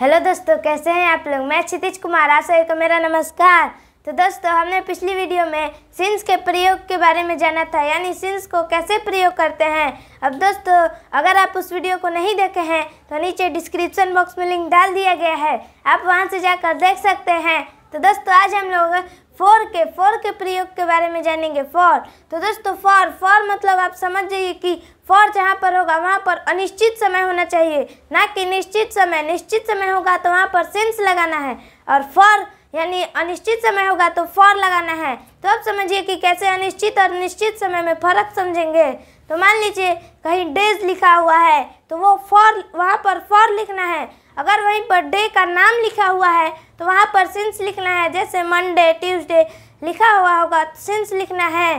hello दोस्तों कैसे हैं आप लोग मैं क्षितिज कुमार आशा सभी को मेरा नमस्कार तो दोस्तों हमने पिछली वीडियो में सिंस के प्रयोग के बारे में जाना था यानी सिंस को कैसे प्रयोग करते हैं अब दोस्तों अगर आप उस वीडियो को नहीं देखे हैं तो नीचे डिस्क्रिप्शन बॉक्स में लिंक डाल दिया गया है आप वहाँ से जाकर देख सकते हैं तो दोस्तों आज हम लोग फॉर के फॉर के प्रयोग के बारे में जानेंगे फॉर तो दोस्तों फॉर फॉर मतलब आप समझ जाइए कि फॉर जहाँ पर होगा वहाँ पर अनिश्चित समय होना चाहिए ना कि निश्चित समय निश्चित समय होगा तो वहाँ पर सेंस लगाना है और फॉर यानी अनिश्चित समय होगा तो फॉर लगाना है तो अब समझिए कि कैसे अनिश्चित और निश्चित समय में फर्क समझेंगे तो मान लीजिए कहीं डेज लिखा हुआ है तो वो फॉर वहाँ पर फॉर लिखना है अगर वहीं पर डे का नाम लिखा हुआ है तो वहाँ पर सिंस लिखना है जैसे मंडे ट्यूसडे लिखा हुआ होगा तो सिंस लिखना है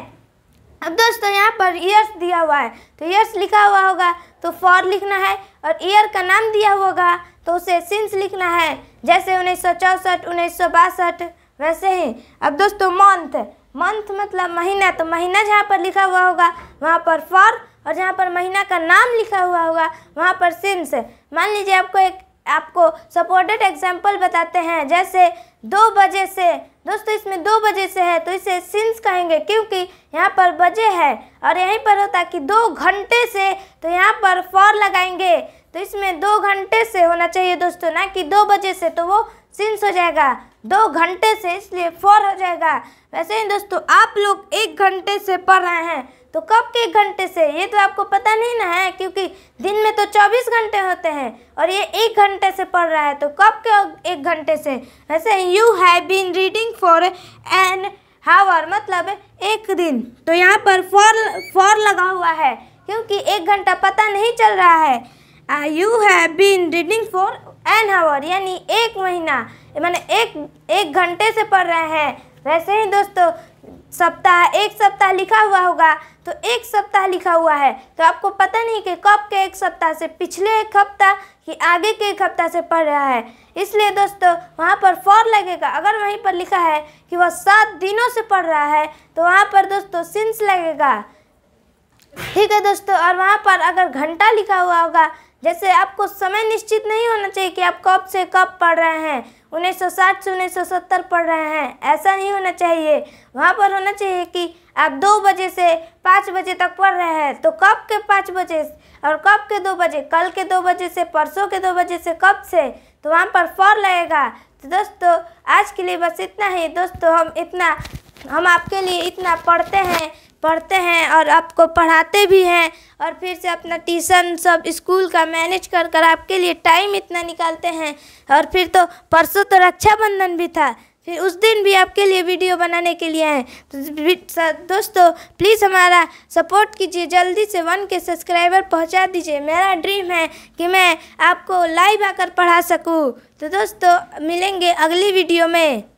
अब दोस्तों यहाँ पर ईयर्स दिया हुआ है तो ईयर्स लिखा हुआ होगा तो फॉर लिखना है और ईयर का नाम दिया हुआ होगा तो उसे सिंस लिखना है जैसे उन्नीस सौ चौंसठ उन्नीस सौ बासठ वैसे ही अब दोस्तों मंथ मंथ मतलब महीना तो महीना जहाँ पर लिखा हुआ होगा वहाँ पर फॉर और जहाँ पर महीना का नाम लिखा हुआ होगा वहाँ पर सिंस मान लीजिए आपको एक आपको सपोर्टेड एग्जाम्पल बताते हैं जैसे दो बजे से दोस्तों इसमें दो बजे से है तो इसे सिंस कहेंगे क्योंकि यहाँ पर बजे है और यहीं पर होता कि दो घंटे से तो यहाँ पर फॉर लगाएंगे तो इसमें दो घंटे से होना चाहिए दोस्तों ना कि दो बजे से तो वो सिंस हो जाएगा दो घंटे से इसलिए फॉर हो जाएगा वैसे ही दोस्तों आप लोग एक घंटे से पढ़ रहे हैं तो कब के घंटे से ये तो आपको पता नहीं ना है क्योंकि दिन में तो 24 घंटे होते हैं और ये एक घंटे से पढ़ रहा है तो कब के एक घंटे से वैसे you have been reading for an hour मतलब एक दिन तो यहाँ पर फॉर फॉर लगा हुआ है क्योंकि एक घंटा पता नहीं चल रहा है you have been reading for an hour यानी एक महीना मैंने एक एक घंटे से पढ़ रहे हैं वैसे ही दोस्तों सप्ताह एक सप्ताह लिखा हुआ होगा तो एक सप्ताह लिखा हुआ है तो आपको पता नहीं कि कब के एक सप्ताह से पिछले एक हफ्ता कि आगे के एक हफ्ता से पढ़ रहा है इसलिए दोस्तों वहाँ पर फॉर लगेगा अगर वहीं पर लिखा है कि वह सात दिनों से पढ़ रहा है तो वहाँ पर दोस्तों सिंस लगेगा ठीक है दोस्तों और वहाँ पर अगर घंटा लिखा हुआ होगा जैसे आपको समय निश्चित नहीं होना चाहिए कि आप कब से कब पढ़ रहे हैं उन्नीस सौ साठ से उन्नीस सौ सत्तर पढ़ रहे हैं ऐसा नहीं होना चाहिए वहाँ पर होना चाहिए कि आप दो बजे से पाँच बजे तक पढ़ रहे हैं तो कब के पाँच बजे और कब के दो बजे कल के दो बजे से परसों के दो बजे से कब से तो वहाँ पर फॉर लगेगा तो दोस्तों आज के लिए बस इतना ही दोस्तों हम इतना हम आपके लिए इतना पढ़ते हैं पढ़ते हैं और आपको पढ़ाते भी हैं और फिर से अपना ट्यूशन सब स्कूल का मैनेज कर कर आपके लिए टाइम इतना निकालते हैं और फिर तो परसों तो रक्षाबंधन भी था फिर उस दिन भी आपके लिए वीडियो बनाने के लिए हैं तो दोस्तों प्लीज़ हमारा सपोर्ट कीजिए जल्दी से वन के सब्सक्राइबर पहुंचा दीजिए मेरा ड्रीम है कि मैं आपको लाइव आकर पढ़ा सकूं तो दोस्तों मिलेंगे अगली वीडियो में